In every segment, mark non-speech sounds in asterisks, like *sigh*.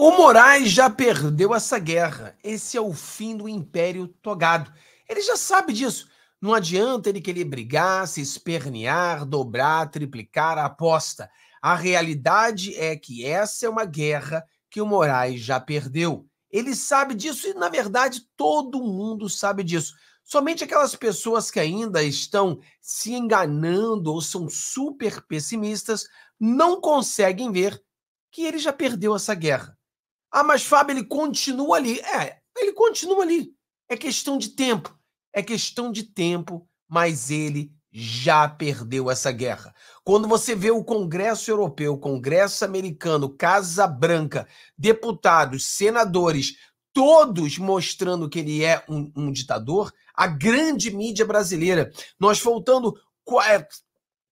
O Moraes já perdeu essa guerra. Esse é o fim do Império Togado. Ele já sabe disso. Não adianta ele querer brigar, se espernear, dobrar, triplicar a aposta. A realidade é que essa é uma guerra que o Moraes já perdeu. Ele sabe disso e, na verdade, todo mundo sabe disso. Somente aquelas pessoas que ainda estão se enganando ou são super pessimistas não conseguem ver que ele já perdeu essa guerra. Ah, mas Fábio, ele continua ali. É, ele continua ali. É questão de tempo. É questão de tempo, mas ele já perdeu essa guerra. Quando você vê o Congresso Europeu, Congresso Americano, Casa Branca, deputados, senadores, todos mostrando que ele é um, um ditador, a grande mídia brasileira, nós faltando é,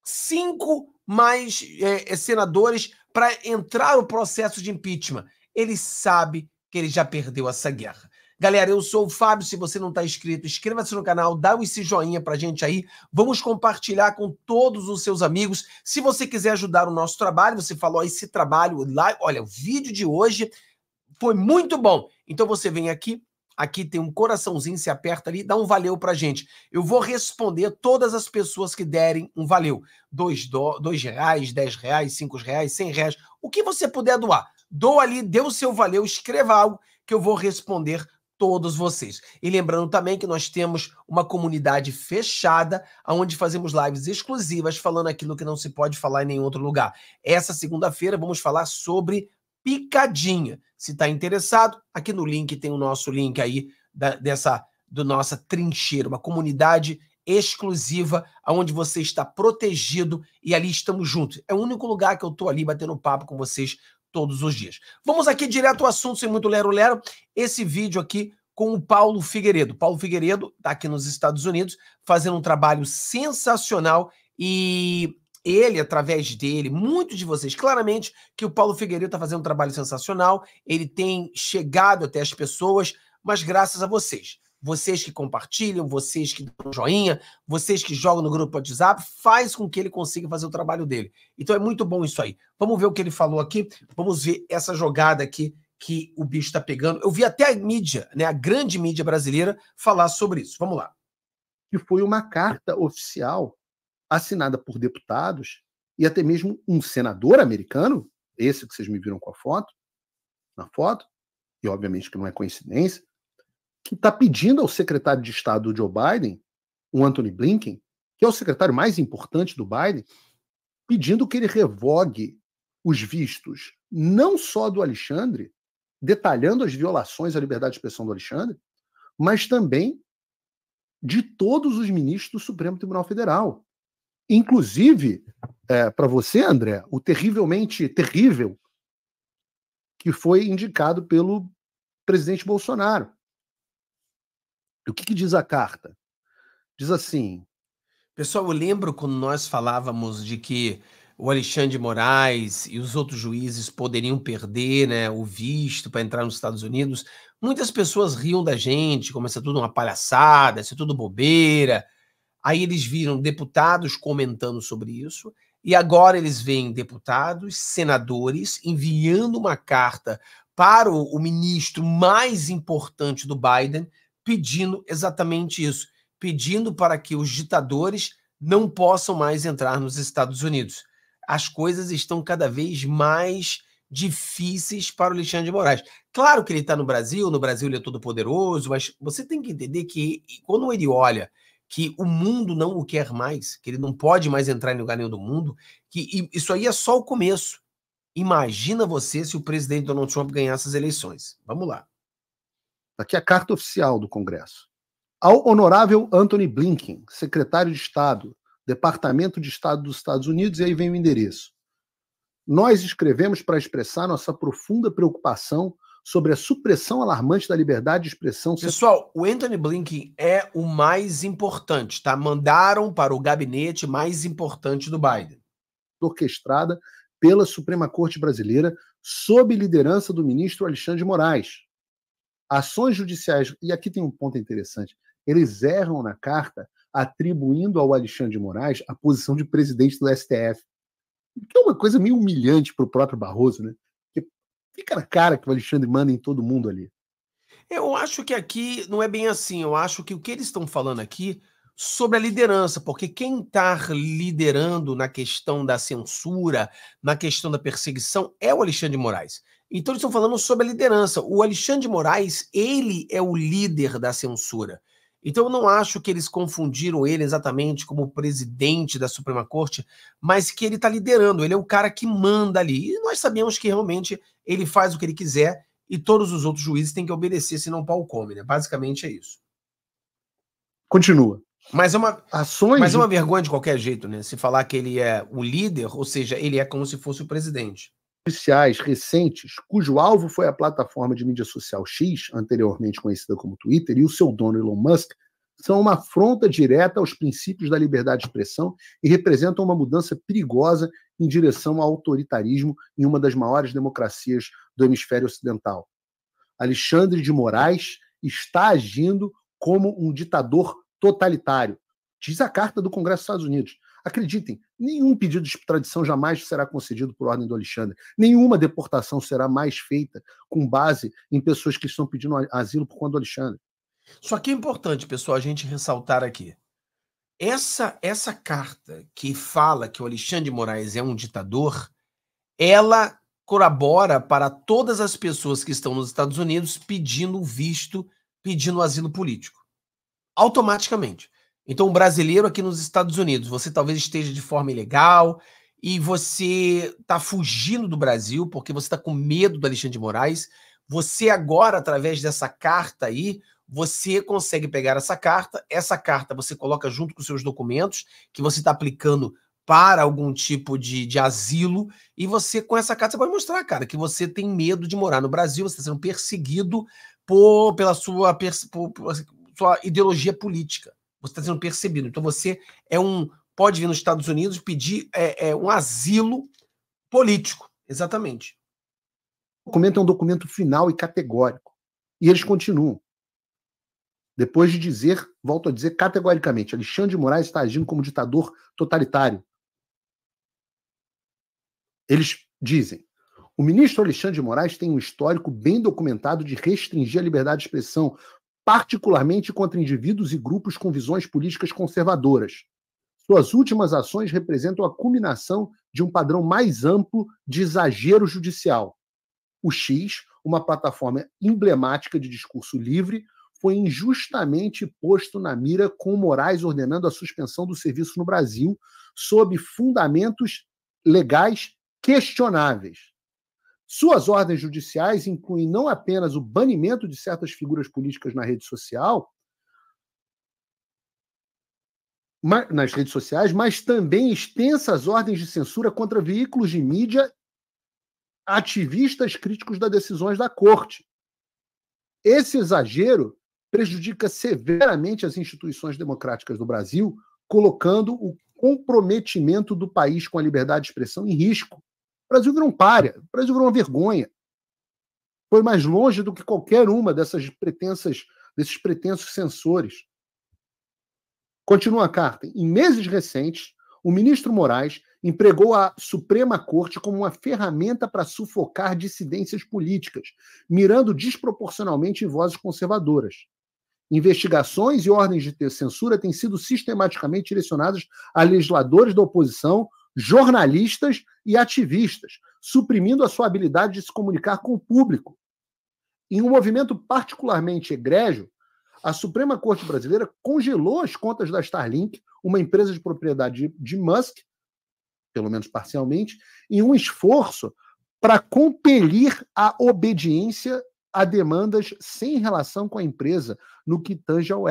cinco mais é, é senadores para entrar o processo de impeachment ele sabe que ele já perdeu essa guerra. Galera, eu sou o Fábio. Se você não está inscrito, inscreva-se no canal, dá esse joinha pra gente aí. Vamos compartilhar com todos os seus amigos. Se você quiser ajudar o nosso trabalho, você falou esse trabalho lá. Olha, o vídeo de hoje foi muito bom. Então você vem aqui, aqui tem um coraçãozinho, se aperta ali, dá um valeu pra gente. Eu vou responder todas as pessoas que derem um valeu. Dois, do, dois reais, dez reais, cinco reais, cem reais, o que você puder doar. Dou ali, dê o seu valeu, escreva algo que eu vou responder todos vocês. E lembrando também que nós temos uma comunidade fechada, onde fazemos lives exclusivas falando aquilo que não se pode falar em nenhum outro lugar. Essa segunda-feira vamos falar sobre picadinha. Se está interessado, aqui no link tem o nosso link aí da, dessa do nossa trincheira, uma comunidade exclusiva, onde você está protegido e ali estamos juntos. É o único lugar que eu estou ali batendo papo com vocês todos os dias. Vamos aqui direto ao assunto, sem muito lero-lero. Esse vídeo aqui com o Paulo Figueiredo. Paulo Figueiredo está aqui nos Estados Unidos fazendo um trabalho sensacional e ele, através dele, muitos de vocês, claramente que o Paulo Figueiredo está fazendo um trabalho sensacional, ele tem chegado até as pessoas, mas graças a vocês vocês que compartilham, vocês que dão joinha, vocês que jogam no grupo WhatsApp, faz com que ele consiga fazer o trabalho dele. Então é muito bom isso aí. Vamos ver o que ele falou aqui, vamos ver essa jogada aqui que o bicho está pegando. Eu vi até a mídia, né, a grande mídia brasileira, falar sobre isso. Vamos lá. Que foi uma carta oficial assinada por deputados e até mesmo um senador americano, esse que vocês me viram com a foto, na foto, e obviamente que não é coincidência, que está pedindo ao secretário de Estado Joe Biden, o Anthony Blinken, que é o secretário mais importante do Biden, pedindo que ele revogue os vistos, não só do Alexandre, detalhando as violações à liberdade de expressão do Alexandre, mas também de todos os ministros do Supremo Tribunal Federal. Inclusive, é, para você, André, o terrivelmente terrível que foi indicado pelo presidente Bolsonaro. O que, que diz a carta? Diz assim. Pessoal, eu lembro quando nós falávamos de que o Alexandre Moraes e os outros juízes poderiam perder né, o visto para entrar nos Estados Unidos. Muitas pessoas riam da gente, como isso é tudo uma palhaçada, isso é tudo bobeira. Aí eles viram deputados comentando sobre isso, e agora eles veem deputados, senadores enviando uma carta para o ministro mais importante do Biden, pedindo exatamente isso, pedindo para que os ditadores não possam mais entrar nos Estados Unidos. As coisas estão cada vez mais difíceis para o Alexandre de Moraes. Claro que ele está no Brasil, no Brasil ele é todo poderoso, mas você tem que entender que quando ele olha que o mundo não o quer mais, que ele não pode mais entrar em lugar nenhum do mundo, que isso aí é só o começo. Imagina você se o presidente Donald Trump ganhar essas eleições. Vamos lá. Tá aqui a carta oficial do Congresso. Ao honorável Anthony Blinken, secretário de Estado, Departamento de Estado dos Estados Unidos, e aí vem o endereço. Nós escrevemos para expressar nossa profunda preocupação sobre a supressão alarmante da liberdade de expressão. Pessoal, o Anthony Blinken é o mais importante, tá? Mandaram para o gabinete mais importante do Biden. Orquestrada pela Suprema Corte Brasileira, sob liderança do ministro Alexandre Moraes. Ações judiciais, e aqui tem um ponto interessante, eles erram na carta atribuindo ao Alexandre de Moraes a posição de presidente do STF. Que é uma coisa meio humilhante para o próprio Barroso, né? Porque fica na cara que o Alexandre manda em todo mundo ali. Eu acho que aqui não é bem assim. Eu acho que o que eles estão falando aqui sobre a liderança, porque quem está liderando na questão da censura, na questão da perseguição, é o Alexandre de Moraes. Então eles estão falando sobre a liderança. O Alexandre de Moraes, ele é o líder da censura. Então eu não acho que eles confundiram ele exatamente como presidente da Suprema Corte, mas que ele está liderando, ele é o cara que manda ali. E nós sabemos que realmente ele faz o que ele quiser e todos os outros juízes têm que obedecer, senão o pau come, né? Basicamente é isso. Continua. Mas é uma, Ações... mas é uma vergonha de qualquer jeito, né? Se falar que ele é o líder, ou seja, ele é como se fosse o presidente policiais recentes, cujo alvo foi a plataforma de mídia social X, anteriormente conhecida como Twitter, e o seu dono Elon Musk, são uma afronta direta aos princípios da liberdade de expressão e representam uma mudança perigosa em direção ao autoritarismo em uma das maiores democracias do hemisfério ocidental. Alexandre de Moraes está agindo como um ditador totalitário, diz a carta do Congresso dos Estados Unidos. Acreditem, nenhum pedido de extradição jamais será concedido por ordem do Alexandre. Nenhuma deportação será mais feita com base em pessoas que estão pedindo asilo por conta do Alexandre. Só que é importante, pessoal, a gente ressaltar aqui. Essa, essa carta que fala que o Alexandre de Moraes é um ditador, ela corabora para todas as pessoas que estão nos Estados Unidos pedindo visto, pedindo asilo político. Automaticamente. Então, um brasileiro aqui nos Estados Unidos, você talvez esteja de forma ilegal e você está fugindo do Brasil porque você está com medo do Alexandre de Moraes. Você agora, através dessa carta aí, você consegue pegar essa carta, essa carta você coloca junto com seus documentos que você está aplicando para algum tipo de, de asilo, e você, com essa carta, você pode mostrar, cara, que você tem medo de morar no Brasil, você está sendo perseguido por, pela sua, por, por assim, sua ideologia política você está sendo percebido. Então você é um pode vir nos Estados Unidos pedir é, é, um asilo político, exatamente. O documento é um documento final e categórico. E eles continuam. Depois de dizer, volto a dizer categoricamente, Alexandre de Moraes está agindo como ditador totalitário. Eles dizem: o ministro Alexandre de Moraes tem um histórico bem documentado de restringir a liberdade de expressão, particularmente contra indivíduos e grupos com visões políticas conservadoras. Suas últimas ações representam a culminação de um padrão mais amplo de exagero judicial. O X, uma plataforma emblemática de discurso livre, foi injustamente posto na mira com o Moraes ordenando a suspensão do serviço no Brasil sob fundamentos legais questionáveis. Suas ordens judiciais incluem não apenas o banimento de certas figuras políticas na rede social, nas redes sociais, mas também extensas ordens de censura contra veículos de mídia, ativistas críticos das decisões da corte. Esse exagero prejudica severamente as instituições democráticas do Brasil, colocando o comprometimento do país com a liberdade de expressão em risco. O Brasil virou um párea, o Brasil virou uma vergonha. Foi mais longe do que qualquer uma dessas pretensas, desses pretensos censores. Continua a carta. Em meses recentes, o ministro Moraes empregou a Suprema Corte como uma ferramenta para sufocar dissidências políticas, mirando desproporcionalmente em vozes conservadoras. Investigações e ordens de censura têm sido sistematicamente direcionadas a legisladores da oposição jornalistas e ativistas, suprimindo a sua habilidade de se comunicar com o público. Em um movimento particularmente egrégio, a Suprema Corte Brasileira congelou as contas da Starlink, uma empresa de propriedade de Musk, pelo menos parcialmente, em um esforço para compelir a obediência a demandas sem relação com a empresa no que tange ao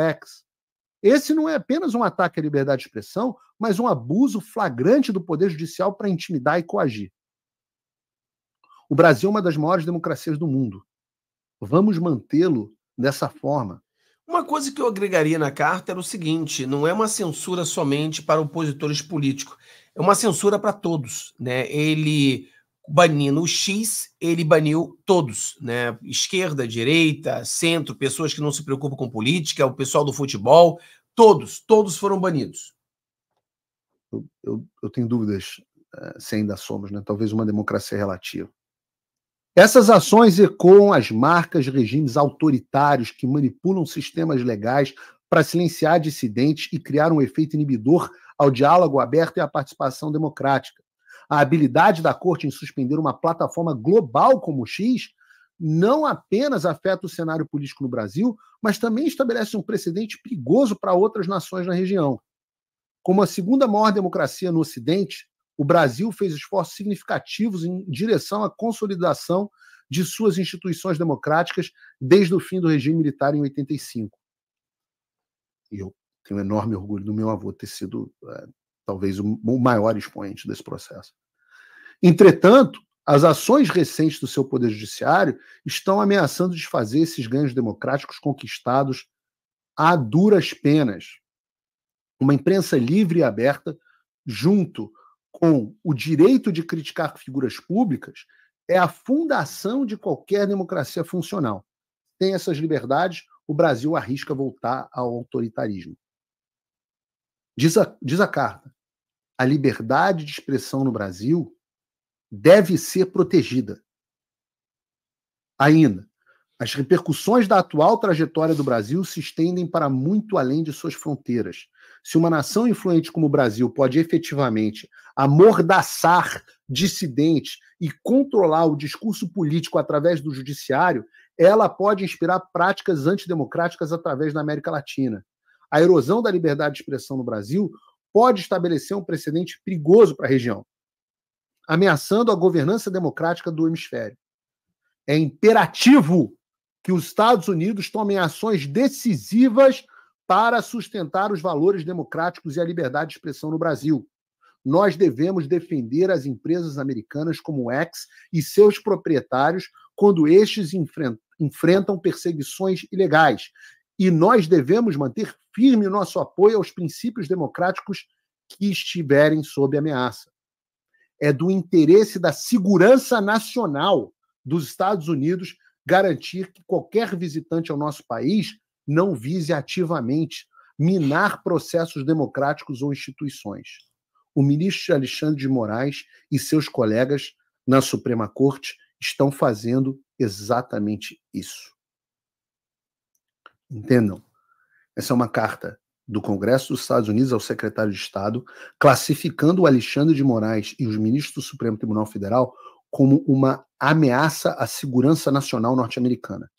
esse não é apenas um ataque à liberdade de expressão, mas um abuso flagrante do poder judicial para intimidar e coagir. O Brasil é uma das maiores democracias do mundo. Vamos mantê-lo dessa forma. Uma coisa que eu agregaria na carta era o seguinte: não é uma censura somente para opositores políticos, é uma censura para todos. Né? Ele banindo o X, ele baniu todos, né? Esquerda, direita, centro, pessoas que não se preocupam com política, o pessoal do futebol, todos, todos foram banidos. Eu, eu, eu tenho dúvidas eh, se ainda somos, né? Talvez uma democracia relativa. Essas ações ecoam as marcas, regimes autoritários que manipulam sistemas legais para silenciar dissidentes e criar um efeito inibidor ao diálogo aberto e à participação democrática a habilidade da corte em suspender uma plataforma global como o X não apenas afeta o cenário político no Brasil, mas também estabelece um precedente perigoso para outras nações na região. Como a segunda maior democracia no Ocidente, o Brasil fez esforços significativos em direção à consolidação de suas instituições democráticas desde o fim do regime militar em 85. E eu tenho enorme orgulho do meu avô ter sido eh, talvez o maior expoente desse processo. Entretanto, as ações recentes do seu poder judiciário estão ameaçando desfazer esses ganhos democráticos conquistados a duras penas. Uma imprensa livre e aberta, junto com o direito de criticar figuras públicas, é a fundação de qualquer democracia funcional. Sem essas liberdades, o Brasil arrisca voltar ao autoritarismo. Diz a, diz a carta: a liberdade de expressão no Brasil deve ser protegida. Ainda, as repercussões da atual trajetória do Brasil se estendem para muito além de suas fronteiras. Se uma nação influente como o Brasil pode efetivamente amordaçar dissidentes e controlar o discurso político através do judiciário, ela pode inspirar práticas antidemocráticas através da América Latina. A erosão da liberdade de expressão no Brasil pode estabelecer um precedente perigoso para a região, ameaçando a governança democrática do hemisfério. É imperativo que os Estados Unidos tomem ações decisivas para sustentar os valores democráticos e a liberdade de expressão no Brasil. Nós devemos defender as empresas americanas como X e seus proprietários quando estes enfrentam perseguições ilegais e nós devemos manter firme o nosso apoio aos princípios democráticos que estiverem sob ameaça. É do interesse da segurança nacional dos Estados Unidos garantir que qualquer visitante ao nosso país não vise ativamente minar processos democráticos ou instituições. O ministro Alexandre de Moraes e seus colegas na Suprema Corte estão fazendo exatamente isso. Entendam, essa é uma carta do Congresso dos Estados Unidos ao secretário de Estado, classificando o Alexandre de Moraes e os ministros do Supremo Tribunal Federal como uma ameaça à segurança nacional norte-americana.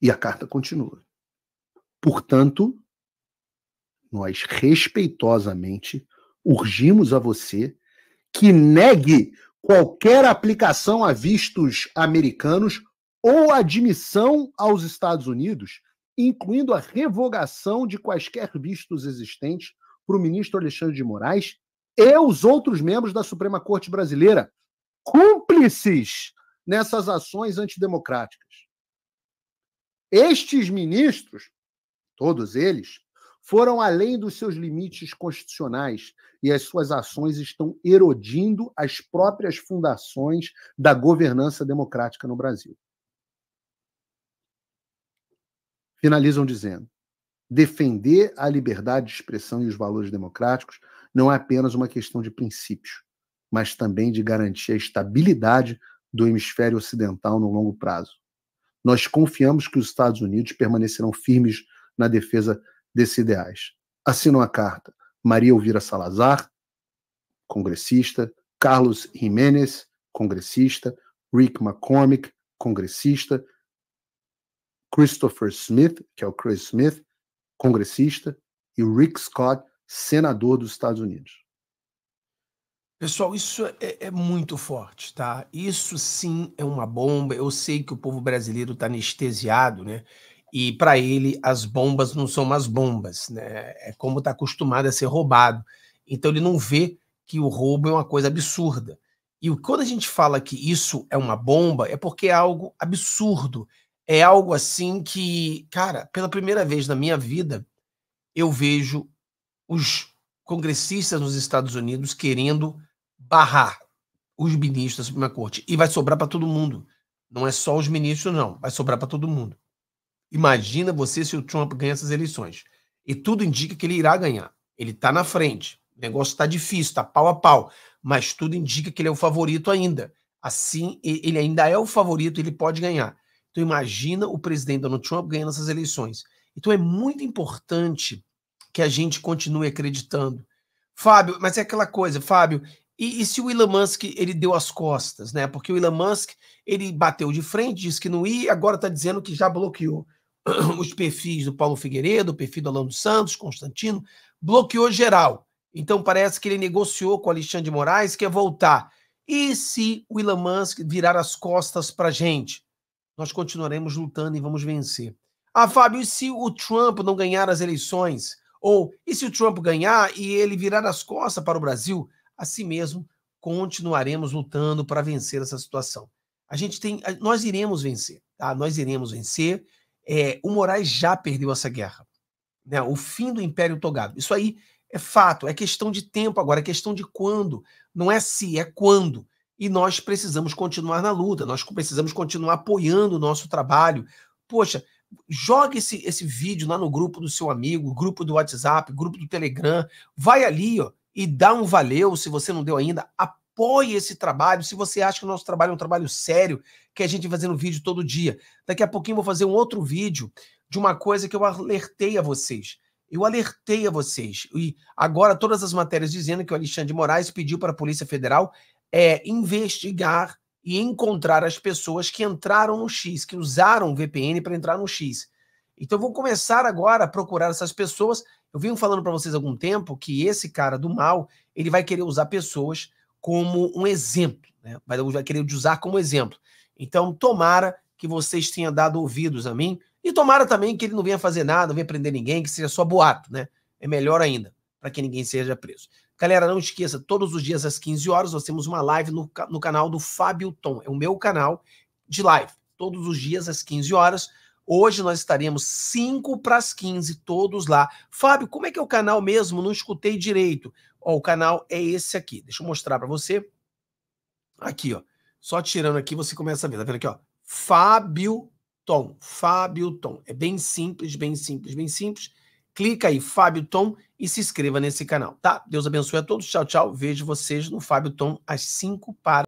E a carta continua. Portanto, nós respeitosamente urgimos a você que negue qualquer aplicação a vistos americanos ou admissão aos Estados Unidos, incluindo a revogação de quaisquer vistos existentes para o ministro Alexandre de Moraes e os outros membros da Suprema Corte Brasileira, cúmplices nessas ações antidemocráticas. Estes ministros, todos eles, foram além dos seus limites constitucionais e as suas ações estão erodindo as próprias fundações da governança democrática no Brasil. Finalizam dizendo: defender a liberdade de expressão e os valores democráticos não é apenas uma questão de princípios, mas também de garantir a estabilidade do hemisfério ocidental no longo prazo. Nós confiamos que os Estados Unidos permanecerão firmes na defesa desses ideais. Assinam a carta Maria Elvira Salazar, congressista, Carlos Jiménez, congressista, Rick McCormick, congressista, Christopher Smith, que é o Chris Smith, congressista, e Rick Scott, senador dos Estados Unidos. Pessoal, isso é, é, é, muito forte, tá? Isso sim é uma bomba. Eu sei que o povo brasileiro está anestesiado, né? E para ele as bombas não são mais bombas, né? É como está acostumado a ser roubado. Então ele não vê que o roubo é uma coisa absurda. E quando a gente fala que isso é uma bomba, é porque é algo absurdo, é algo assim que, cara, pela primeira vez na minha vida, eu vejo os congressistas nos Estados Unidos querendo barrar os ministros da Suprema Corte. E vai sobrar para todo mundo. Não é só os ministros, não. Vai sobrar para todo mundo. Imagina você se o Trump ganha essas eleições. E tudo indica que ele irá ganhar. Ele está na frente. O negócio está difícil, está pau a pau. Mas tudo indica que ele é o favorito ainda. Assim, ele ainda é o favorito, ele pode ganhar. Então imagina o presidente Donald Trump ganhando essas eleições. Então é muito importante que a gente continue acreditando. Fábio, mas é aquela coisa, Fábio, e, e, se o Elon Musk ele deu as costas, né? Porque o Elon Musk ele bateu de frente, disse que não ia, agora está dizendo que já bloqueou *clears throat* os perfis do Paulo Figueiredo, o perfil do Alano Santos, Constantino, bloqueou geral. Então parece que ele negociou com o Alexandre de Moraes, quer voltar. E se o Elon Musk virar as costas para a gente? Nós continuaremos lutando e vamos vencer. Ah, Fábio, e se o Trump não ganhar as eleições? Ou e se o Trump ganhar e ele virar as costas para o Brasil? Assim mesmo, continuaremos lutando para vencer essa situação. A gente tem, nós iremos vencer, tá? Nós iremos vencer. É, o Moraes já perdeu essa guerra, né? O fim do Império Togado. Isso aí é fato, é questão de tempo agora, é questão de quando. Não é se, é quando. E nós precisamos continuar na luta, nós precisamos continuar apoiando o nosso trabalho. Poxa, joga esse, esse vídeo lá no grupo do seu amigo, grupo do WhatsApp, grupo do Telegram. Vai ali ó, e dá um valeu se você não deu ainda. Apoie esse trabalho. Se você acha que o nosso trabalho é um trabalho sério, que a gente vai fazendo vídeo todo dia. Daqui a pouquinho vou fazer um outro vídeo de uma coisa que eu alertei a vocês. Eu alertei a vocês. E agora todas as matérias dizendo que o Alexandre de Moraes pediu para a Polícia Federal é investigar e encontrar as pessoas que entraram no X, que usaram o VPN para entrar no X. Então eu vou começar agora a procurar essas pessoas. Eu vim falando para vocês há algum tempo que esse cara do mal, ele vai querer usar pessoas como um exemplo, né? Vai, vai querer usar como exemplo. Então tomara que vocês tenham dado ouvidos a mim e tomara também que ele não venha fazer nada, não venha prender ninguém, que seja só boato, né? É melhor ainda, para que ninguém seja preso. Galera, não esqueça, todos os dias às 15 horas nós temos uma live no, no canal do Fábio Tom. É o meu canal de live. Todos os dias às 15 horas. Hoje nós estaremos 5 para as 15, todos lá. Fábio, como é que é o canal mesmo? Não escutei direito. Ó, o canal é esse aqui. Deixa eu mostrar para você. Aqui, ó. Só tirando aqui você começa a ver. Tá vendo aqui, ó? Fábio Tom. Fábio Tom. É bem simples, bem simples, bem simples clica aí Fábio Tom e se inscreva nesse canal, tá? Deus abençoe a todos. Tchau, tchau. Vejo vocês no Fábio Tom às 5 para